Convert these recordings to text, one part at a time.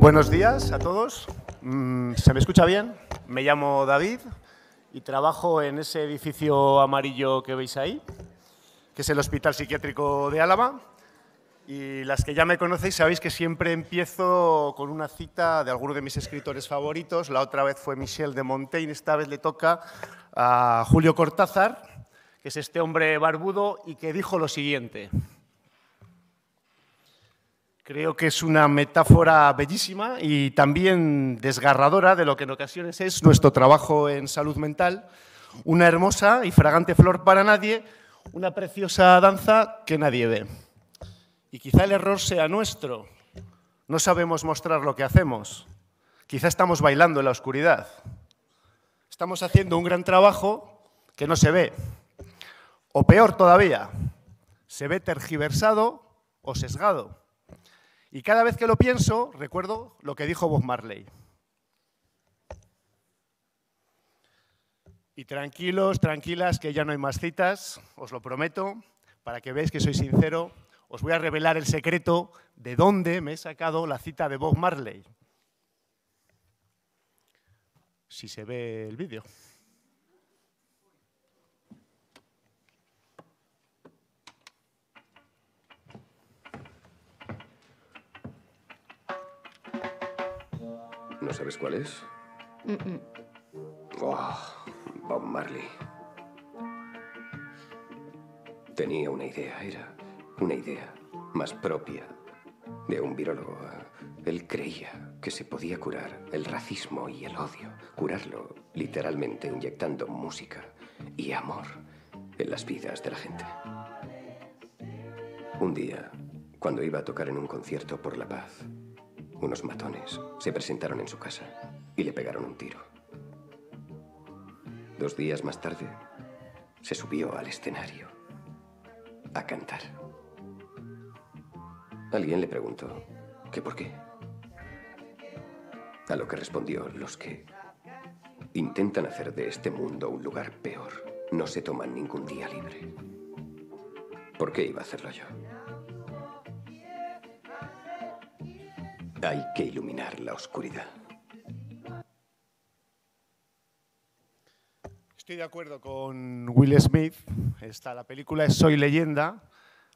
Buenos días a todos. Mm, ¿Se me escucha bien? Me llamo David y trabajo en ese edificio amarillo que veis ahí, que es el Hospital Psiquiátrico de Álava. Y las que ya me conocéis sabéis que siempre empiezo con una cita de alguno de mis escritores favoritos. La otra vez fue Michel de Montaigne, esta vez le toca a Julio Cortázar, que es este hombre barbudo y que dijo lo siguiente. Creo que es una metáfora bellísima y también desgarradora de lo que en ocasiones es nuestro trabajo en salud mental. Una hermosa y fragante flor para nadie, una preciosa danza que nadie ve. Y quizá el error sea nuestro. No sabemos mostrar lo que hacemos. Quizá estamos bailando en la oscuridad. Estamos haciendo un gran trabajo que no se ve. O peor todavía, se ve tergiversado o sesgado. Y cada vez que lo pienso, recuerdo lo que dijo Bob Marley. Y tranquilos, tranquilas, que ya no hay más citas, os lo prometo, para que veáis que soy sincero os voy a revelar el secreto de dónde me he sacado la cita de Bob Marley. Si se ve el vídeo. ¿No sabes cuál es? Oh, Bob Marley. Tenía una idea, era una idea más propia de un virólogo. Él creía que se podía curar el racismo y el odio, curarlo literalmente inyectando música y amor en las vidas de la gente. Un día, cuando iba a tocar en un concierto por la paz, unos matones se presentaron en su casa y le pegaron un tiro. Dos días más tarde, se subió al escenario a cantar. Alguien le preguntó ¿qué por qué. A lo que respondió, los que intentan hacer de este mundo un lugar peor no se toman ningún día libre. ¿Por qué iba a hacerlo yo? Hay que iluminar la oscuridad. Estoy de acuerdo con Will Smith. Está la película Soy leyenda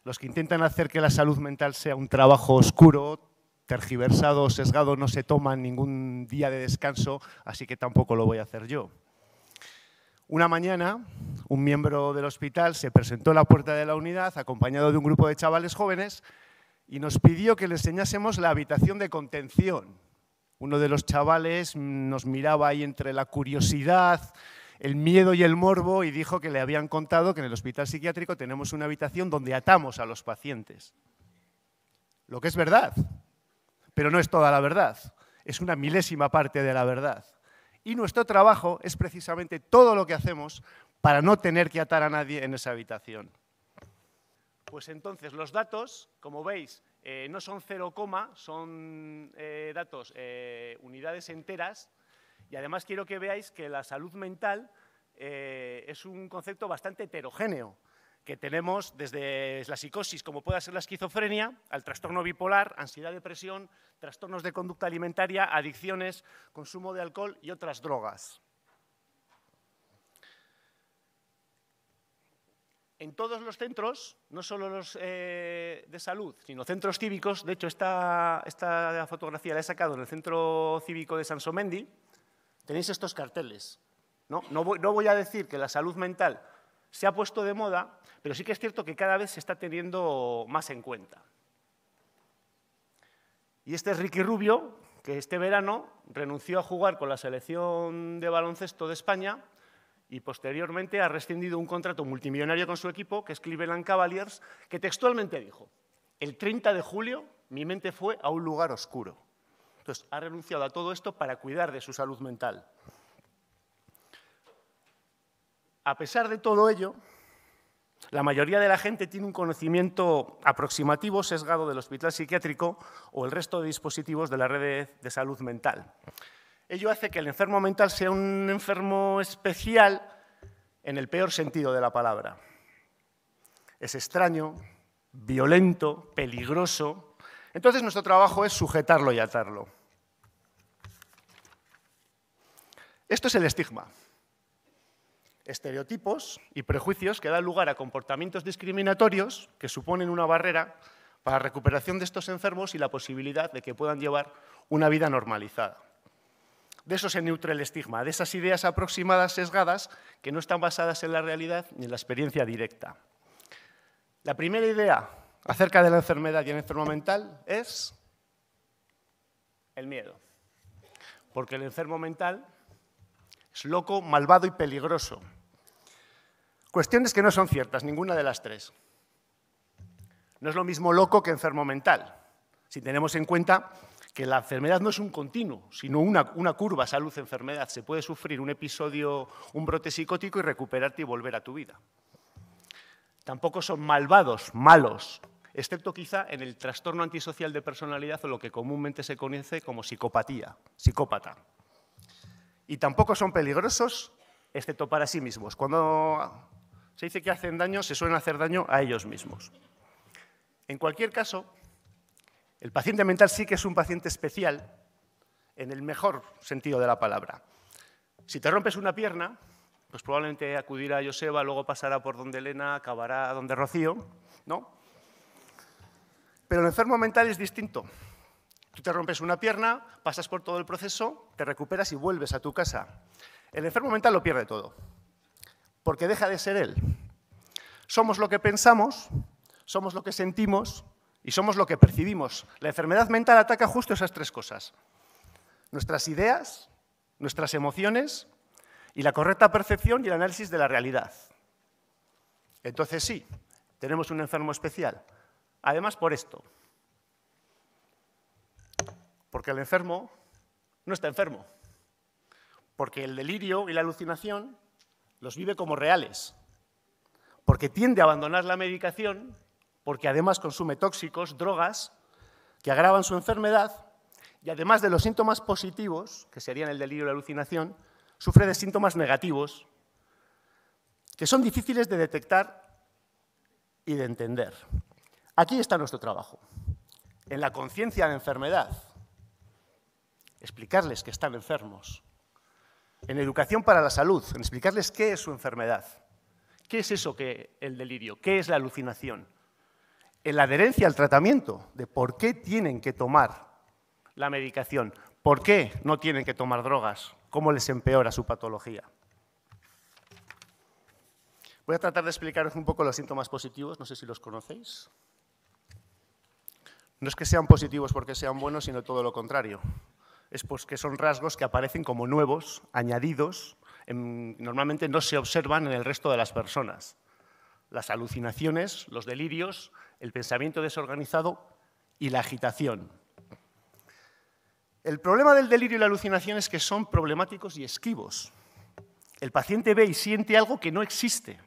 los que intentan hacer que la salud mental sea un trabajo oscuro, tergiversado, sesgado, no se toman ningún día de descanso, así que tampoco lo voy a hacer yo. Una mañana, un miembro del hospital se presentó a la puerta de la unidad acompañado de un grupo de chavales jóvenes y nos pidió que le enseñásemos la habitación de contención. Uno de los chavales nos miraba ahí entre la curiosidad el miedo y el morbo y dijo que le habían contado que en el hospital psiquiátrico tenemos una habitación donde atamos a los pacientes. Lo que es verdad, pero no es toda la verdad, es una milésima parte de la verdad. Y nuestro trabajo es precisamente todo lo que hacemos para no tener que atar a nadie en esa habitación. Pues entonces los datos, como veis, eh, no son coma, son eh, datos, eh, unidades enteras, y además quiero que veáis que la salud mental eh, es un concepto bastante heterogéneo, que tenemos desde la psicosis, como puede ser la esquizofrenia, al trastorno bipolar, ansiedad, depresión, trastornos de conducta alimentaria, adicciones, consumo de alcohol y otras drogas. en todos los centros, no solo los eh, de salud, sino centros cívicos. De hecho, esta, esta, fotografía la he sacado en el Centro Cívico de Somendi, tenéis estos carteles. No, no, voy, voy a decir que la salud mental se ha puesto de moda, pero sí que es cierto que cada vez se está teniendo más en cuenta. Y este es Ricky Rubio, que este verano renunció a jugar con la selección de baloncesto de España y posteriormente ha rescindido un contrato multimillonario con su equipo, que es Cleveland Cavaliers, que textualmente dijo, el 30 de julio mi mente fue a un lugar oscuro. Entonces, ha renunciado a todo esto para cuidar de su salud mental. A pesar de todo ello, la mayoría de la gente tiene un conocimiento aproximativo, sesgado del hospital psiquiátrico o el resto de dispositivos de la red de salud mental. Ello hace que el enfermo mental sea un enfermo especial en el peor sentido de la palabra. Es extraño, violento, peligroso. Entonces nuestro trabajo es sujetarlo y atarlo. Esto es el estigma. Estereotipos y prejuicios que dan lugar a comportamientos discriminatorios que suponen una barrera para la recuperación de estos enfermos y la posibilidad de que puedan llevar una vida normalizada. De eso se neutra el estigma, de esas ideas aproximadas sesgadas que no están basadas en la realidad ni en la experiencia directa. La primera idea acerca de la enfermedad y el enfermo mental es el miedo. Porque el enfermo mental es loco, malvado y peligroso. Cuestiones que no son ciertas, ninguna de las tres. No es lo mismo loco que enfermo mental, si tenemos en cuenta que la enfermedad no es un continuo, sino una, una curva salud-enfermedad. Se puede sufrir un episodio, un brote psicótico y recuperarte y volver a tu vida. Tampoco son malvados, malos, excepto quizá en el trastorno antisocial de personalidad o lo que comúnmente se conoce como psicopatía, psicópata y tampoco son peligrosos excepto para sí mismos. Cuando se dice que hacen daño, se suelen hacer daño a ellos mismos. En cualquier caso, el paciente mental sí que es un paciente especial en el mejor sentido de la palabra. Si te rompes una pierna, pues probablemente acudirá a Joseba, luego pasará por donde Elena, acabará donde Rocío, ¿no? Pero el enfermo mental es distinto. Tú te rompes una pierna, pasas por todo el proceso, te recuperas y vuelves a tu casa. El enfermo mental lo pierde todo, porque deja de ser él. Somos lo que pensamos, somos lo que sentimos y somos lo que percibimos. La enfermedad mental ataca justo esas tres cosas. Nuestras ideas, nuestras emociones y la correcta percepción y el análisis de la realidad. Entonces sí, tenemos un enfermo especial. Además por esto. Porque el enfermo no está enfermo. Porque el delirio y la alucinación los vive como reales. Porque tiende a abandonar la medicación, porque además consume tóxicos, drogas, que agravan su enfermedad, y además de los síntomas positivos, que serían el delirio y la alucinación, sufre de síntomas negativos, que son difíciles de detectar y de entender. Aquí está nuestro trabajo, en la conciencia de enfermedad, explicarles que están enfermos, en educación para la salud, en explicarles qué es su enfermedad, qué es eso que el delirio, qué es la alucinación, en la adherencia al tratamiento, de por qué tienen que tomar la medicación, por qué no tienen que tomar drogas, cómo les empeora su patología. Voy a tratar de explicaros un poco los síntomas positivos, no sé si los conocéis. No es que sean positivos porque sean buenos, sino todo lo contrario es pues que son rasgos que aparecen como nuevos, añadidos, normalmente no se observan en el resto de las personas. Las alucinaciones, los delirios, el pensamiento desorganizado y la agitación. El problema del delirio y la alucinación es que son problemáticos y esquivos. El paciente ve y siente algo que no existe,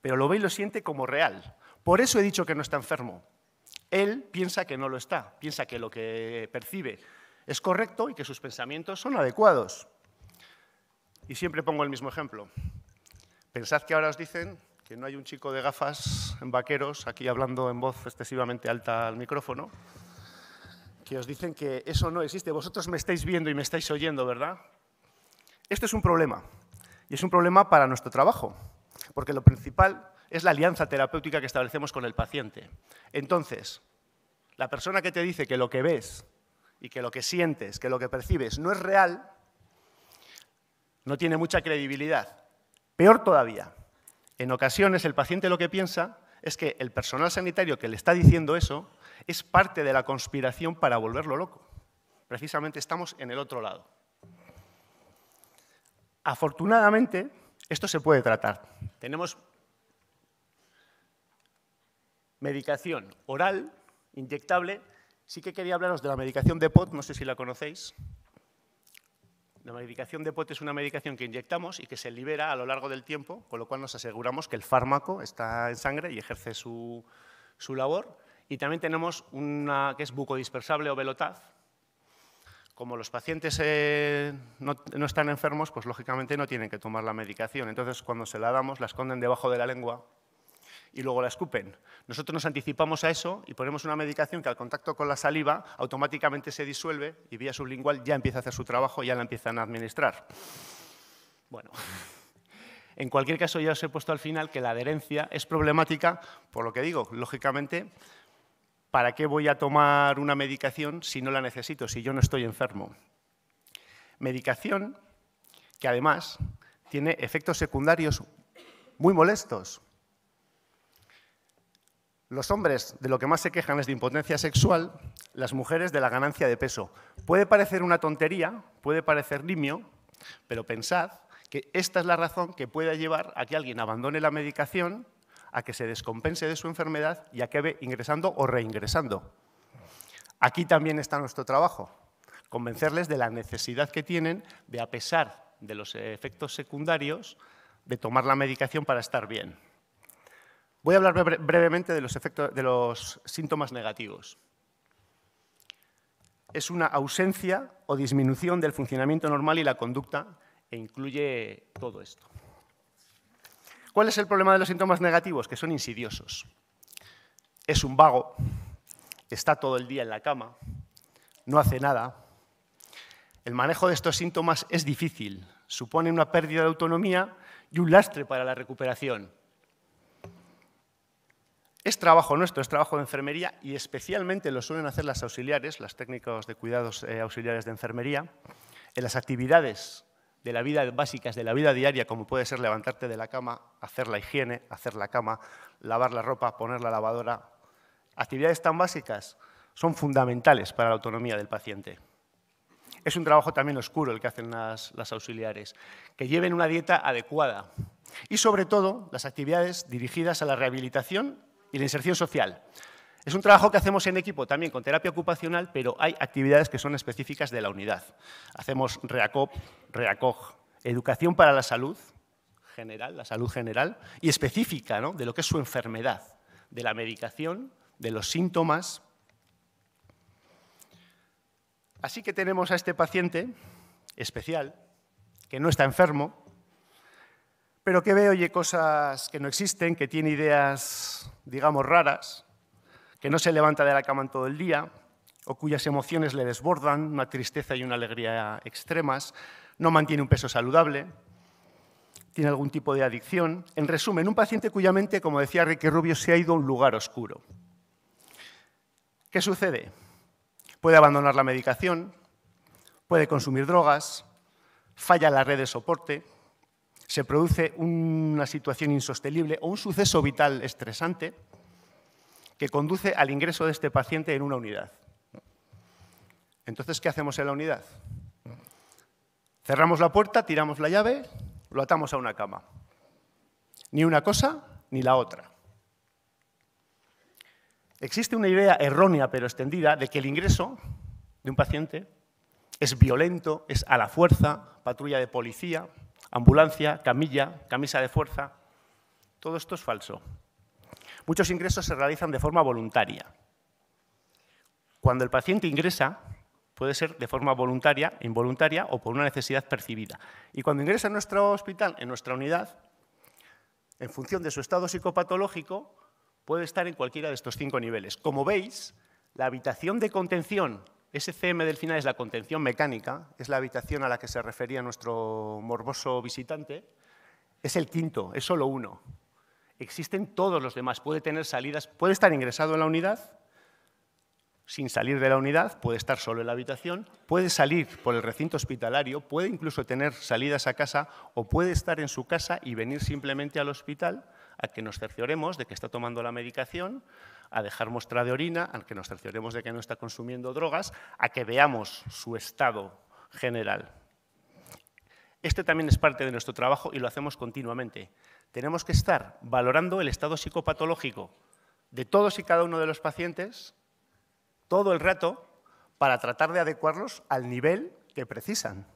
pero lo ve y lo siente como real. Por eso he dicho que no está enfermo. Él piensa que no lo está, piensa que lo que percibe es correcto y que sus pensamientos son adecuados. Y siempre pongo el mismo ejemplo. Pensad que ahora os dicen que no hay un chico de gafas en vaqueros aquí hablando en voz excesivamente alta al micrófono, que os dicen que eso no existe. Vosotros me estáis viendo y me estáis oyendo, ¿verdad? Esto es un problema. Y es un problema para nuestro trabajo, porque lo principal es la alianza terapéutica que establecemos con el paciente. Entonces, la persona que te dice que lo que ves y que lo que sientes, que lo que percibes no es real, no tiene mucha credibilidad. Peor todavía, en ocasiones el paciente lo que piensa es que el personal sanitario que le está diciendo eso es parte de la conspiración para volverlo loco. Precisamente estamos en el otro lado. Afortunadamente, esto se puede tratar. Tenemos medicación oral, inyectable, Sí que quería hablaros de la medicación de POT, no sé si la conocéis. La medicación de POT es una medicación que inyectamos y que se libera a lo largo del tiempo, con lo cual nos aseguramos que el fármaco está en sangre y ejerce su, labor. Y también tenemos una que es bucodispersable o velotaz. Como los pacientes eh, no, están enfermos, pues lógicamente no tienen que tomar la medicación. Entonces, cuando se la damos, la esconden debajo de la lengua y luego la escupen. Nosotros nos anticipamos a eso y ponemos una medicación que al contacto con la saliva automáticamente se disuelve y vía sublingual ya empieza a hacer su trabajo, ya la empiezan a administrar. Bueno, en cualquier caso ya os he puesto al final que la adherencia es problemática, por lo que digo, lógicamente, ¿para qué voy a tomar una medicación si no la necesito, si yo no estoy enfermo? Medicación que además tiene efectos secundarios muy molestos. Los hombres de lo que más se quejan es de impotencia sexual, las mujeres de la ganancia de peso. Puede parecer una tontería, puede parecer nimio, pero pensad que esta es la razón que puede llevar a que alguien abandone la medicación, a que se descompense de su enfermedad y acabe ingresando o reingresando. Aquí también está nuestro trabajo, convencerles de la necesidad que tienen de, a pesar de los efectos secundarios, de tomar la medicación para estar bien. Voy a hablar brevemente de los, efectos, de los síntomas negativos. Es una ausencia o disminución del funcionamiento normal y la conducta e incluye todo esto. ¿Cuál es el problema de los síntomas negativos? Que son insidiosos. Es un vago, está todo el día en la cama, no hace nada. El manejo de estos síntomas es difícil, supone una pérdida de autonomía y un lastre para la recuperación. Es trabajo nuestro, es trabajo de enfermería y especialmente lo suelen hacer las auxiliares, las técnicas de cuidados eh, auxiliares de enfermería, en las actividades de la vida básicas, de la vida diaria, como puede ser levantarte de la cama, hacer la higiene, hacer la cama, lavar la ropa, poner la lavadora. Actividades tan básicas son fundamentales para la autonomía del paciente. Es un trabajo también oscuro el que hacen las, las auxiliares, que lleven una dieta adecuada y sobre todo las actividades dirigidas a la rehabilitación y la inserción social. Es un trabajo que hacemos en equipo también con terapia ocupacional, pero hay actividades que son específicas de la unidad. Hacemos REACOP, REACOG, educación para la salud general, la salud general, y específica de lo que es su enfermedad, de la medicación, de los síntomas. Así que tenemos a este paciente especial, que no está enfermo, pero que ve, oye, cosas que no existen, que tiene ideas, digamos, raras, que no se levanta de la cama en todo el día, o cuyas emociones le desbordan, una tristeza y una alegría extremas, no mantiene un peso saludable, tiene algún tipo de adicción. En resumen, un paciente cuya mente, como decía Ricky Rubio, se ha ido a un lugar oscuro. ¿Qué sucede? Puede abandonar la medicación, puede consumir drogas, falla la red de soporte, se produce una situación insostenible o un suceso vital estresante que conduce al ingreso de este paciente en una unidad. Entonces, ¿qué hacemos en la unidad? Cerramos la puerta, tiramos la llave, lo atamos a una cama. Ni una cosa ni la otra. Existe una idea errónea pero extendida de que el ingreso de un paciente es violento, es a la fuerza, patrulla de policía, ambulancia, camilla, camisa de fuerza. Todo esto es falso. Muchos ingresos se realizan de forma voluntaria. Cuando el paciente ingresa, puede ser de forma voluntaria, involuntaria o por una necesidad percibida. Y cuando ingresa en nuestro hospital, en nuestra unidad, en función de su estado psicopatológico, puede estar en cualquiera de estos cinco niveles. Como veis, la habitación de contención ese CM del final es la contención mecánica, es la habitación a la que se refería nuestro morboso visitante. Es el quinto, es solo uno. Existen todos los demás, puede tener salidas, puede estar ingresado en la unidad, sin salir de la unidad, puede estar solo en la habitación, puede salir por el recinto hospitalario, puede incluso tener salidas a casa o puede estar en su casa y venir simplemente al hospital a que nos cercioremos de que está tomando la medicación, a dejar muestra de orina, a que nos cercioremos de que no está consumiendo drogas, a que veamos su estado general. Este también es parte de nuestro trabajo y lo hacemos continuamente. Tenemos que estar valorando el estado psicopatológico de todos y cada uno de los pacientes todo el rato para tratar de adecuarlos al nivel que precisan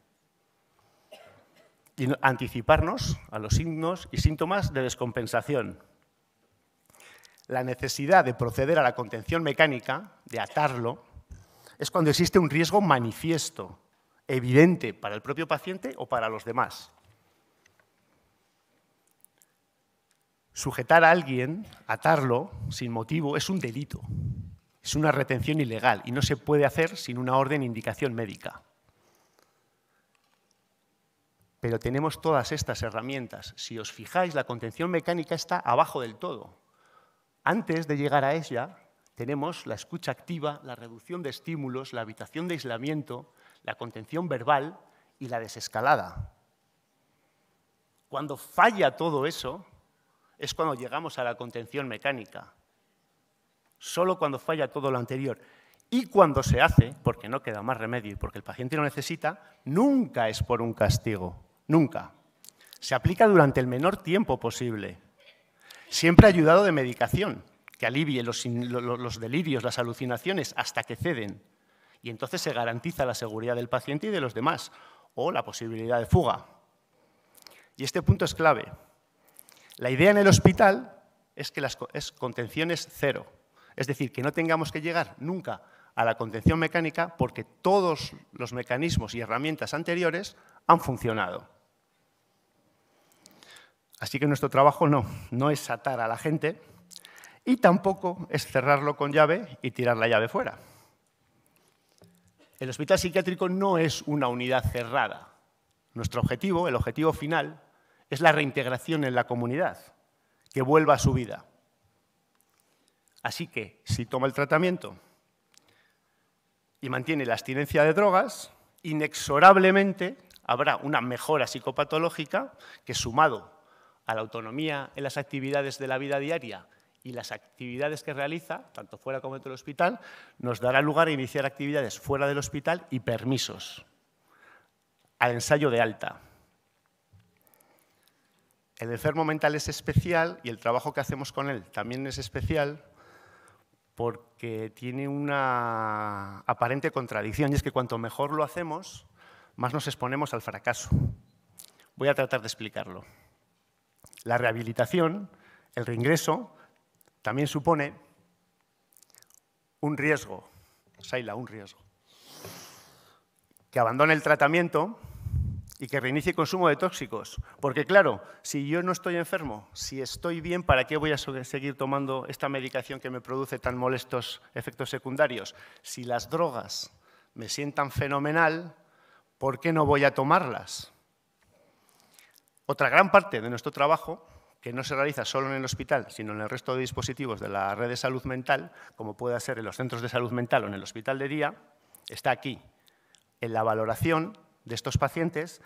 y anticiparnos a los signos y síntomas de descompensación la necesidad de proceder a la contención mecánica, de atarlo, es cuando existe un riesgo manifiesto, evidente para el propio paciente o para los demás. Sujetar a alguien, atarlo, sin motivo, es un delito. Es una retención ilegal y no se puede hacer sin una orden e indicación médica. Pero tenemos todas estas herramientas. Si os fijáis, la contención mecánica está abajo del todo. Antes de llegar a ella, tenemos la escucha activa, la reducción de estímulos, la habitación de aislamiento, la contención verbal y la desescalada. Cuando falla todo eso, es cuando llegamos a la contención mecánica. Solo cuando falla todo lo anterior. Y cuando se hace, porque no queda más remedio y porque el paciente lo necesita, nunca es por un castigo. Nunca. Se aplica durante el menor tiempo posible. Siempre ayudado de medicación, que alivie los, delirios, las alucinaciones, hasta que ceden. Y entonces se garantiza la seguridad del paciente y de los demás, o la posibilidad de fuga. Y este punto es clave. La idea en el hospital es que las es contenciones cero. Es decir, que no tengamos que llegar nunca a la contención mecánica porque todos los mecanismos y herramientas anteriores han funcionado. Así que nuestro trabajo no, no es atar a la gente y tampoco es cerrarlo con llave y tirar la llave fuera. El hospital psiquiátrico no es una unidad cerrada. Nuestro objetivo, el objetivo final, es la reintegración en la comunidad, que vuelva a su vida. Así que, si toma el tratamiento y mantiene la abstinencia de drogas, inexorablemente habrá una mejora psicopatológica que, sumado a la autonomía en las actividades de la vida diaria y las actividades que realiza, tanto fuera como dentro del hospital, nos dará lugar a iniciar actividades fuera del hospital y permisos al ensayo de alta. El enfermo mental es especial y el trabajo que hacemos con él también es especial porque tiene una aparente contradicción y es que cuanto mejor lo hacemos, más nos exponemos al fracaso. Voy a tratar de explicarlo. La rehabilitación, el reingreso, también supone un riesgo, un riesgo, que abandone el tratamiento y que reinicie el consumo de tóxicos. Porque claro, si yo no estoy enfermo, si estoy bien, ¿para qué voy a seguir tomando esta medicación que me produce tan molestos efectos secundarios? Si las drogas me sientan fenomenal, ¿por qué no voy a tomarlas? Otra gran parte de nuestro trabajo, que no se realiza solo en el hospital, sino en el resto de dispositivos de la red de salud mental, como puede ser en los centros de salud mental o en el hospital de día, está aquí, en la valoración de estos pacientes,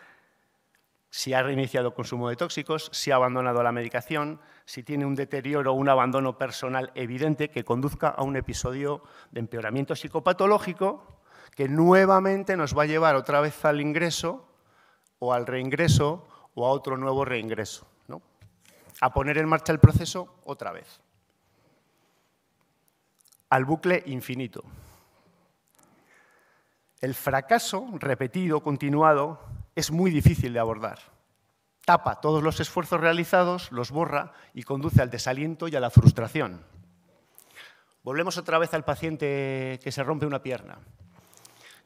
si ha reiniciado consumo de tóxicos, si ha abandonado la medicación, si tiene un deterioro o un abandono personal evidente que conduzca a un episodio de empeoramiento psicopatológico que nuevamente nos va a llevar otra vez al ingreso o al reingreso o a otro nuevo reingreso, a poner en marcha el proceso otra vez, al bucle infinito. El fracaso repetido, continuado, es muy difícil de abordar. Tapa todos los esfuerzos realizados, los borra y conduce al desaliento y a la frustración. Volvemos otra vez al paciente que se rompe una pierna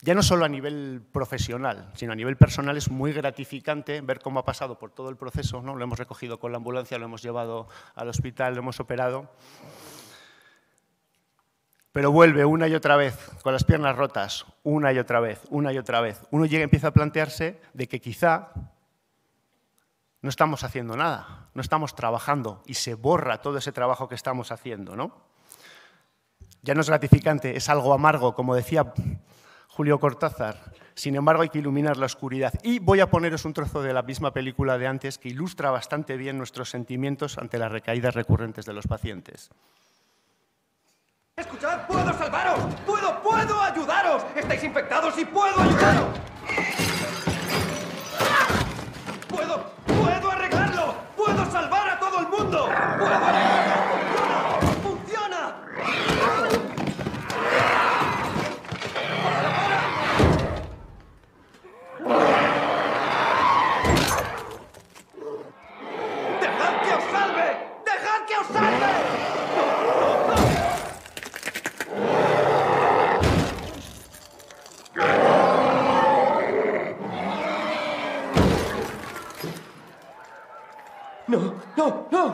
ya no solo a nivel profesional, sino a nivel personal es muy gratificante ver cómo ha pasado por todo el proceso, ¿no? Lo hemos recogido con la ambulancia, lo hemos llevado al hospital, lo hemos operado. Pero vuelve una y otra vez, con las piernas rotas, una y otra vez, una y otra vez. Uno llega y empieza a plantearse de que quizá no estamos haciendo nada, no estamos trabajando y se borra todo ese trabajo que estamos haciendo, ¿no? Ya no es gratificante, es algo amargo, como decía Julio Cortázar. Sin embargo, hay que iluminar la oscuridad. Y voy a poneros un trozo de la misma película de antes que ilustra bastante bien nuestros sentimientos ante las recaídas recurrentes de los pacientes. Escuchad, puedo salvaros, puedo, puedo ayudaros. Estáis infectados y puedo ayudaros. Puedo, puedo arreglarlo, puedo salvar a todo el mundo. Puedo arreglarlo. no, no, no!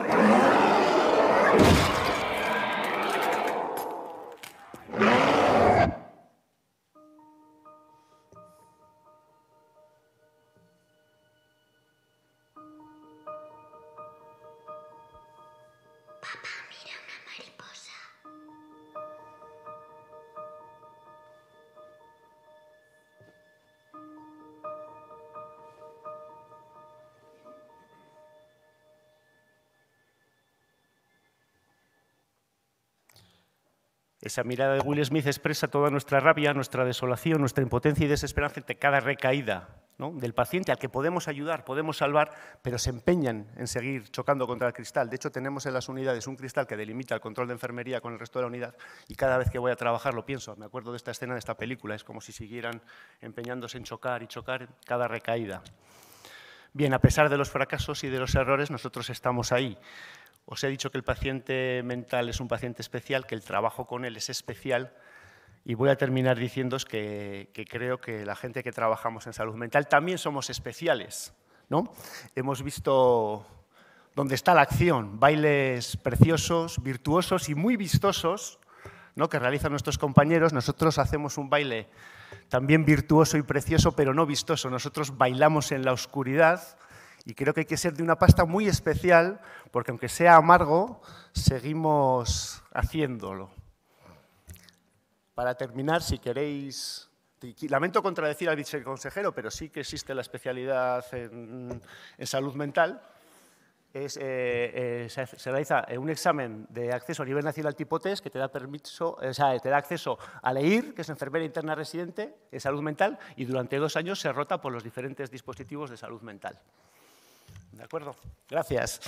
Esa mirada de Will Smith expresa toda nuestra rabia, nuestra desolación, nuestra impotencia y desesperanza ante cada recaída del paciente al que podemos ayudar, podemos salvar, pero se empeñan en seguir chocando contra el cristal. De hecho, tenemos en las unidades un cristal que delimita el control de enfermería con el resto de la unidad y cada vez que voy a trabajar lo pienso. Me acuerdo de esta escena de esta película. Es como si siguieran empeñándose en chocar y chocar cada recaída. Bien, a pesar de los fracasos y de los errores, nosotros estamos ahí. Os he dicho que el paciente mental es un paciente especial, que el trabajo con él es especial y voy a terminar diciéndos que, creo que la gente que trabajamos en salud mental también somos especiales. ¿no? Hemos visto dónde está la acción, bailes preciosos, virtuosos y muy vistosos ¿no? que realizan nuestros compañeros. Nosotros hacemos un baile también virtuoso y precioso, pero no vistoso. Nosotros bailamos en la oscuridad y creo que hay que ser de una pasta muy especial, porque aunque sea amargo, seguimos haciéndolo. Para terminar, si queréis... Lamento contradecir al viceconsejero, pero sí que existe la especialidad en, salud mental. Eh, eh, se, realiza eh, un examen de acceso a nivel nacional tipo test que te da, te da acceso a LEIR, que es enfermera interna residente en salud mental, y durante dos años se rota por los diferentes dispositivos de salud mental. ¿De acuerdo? Gracias.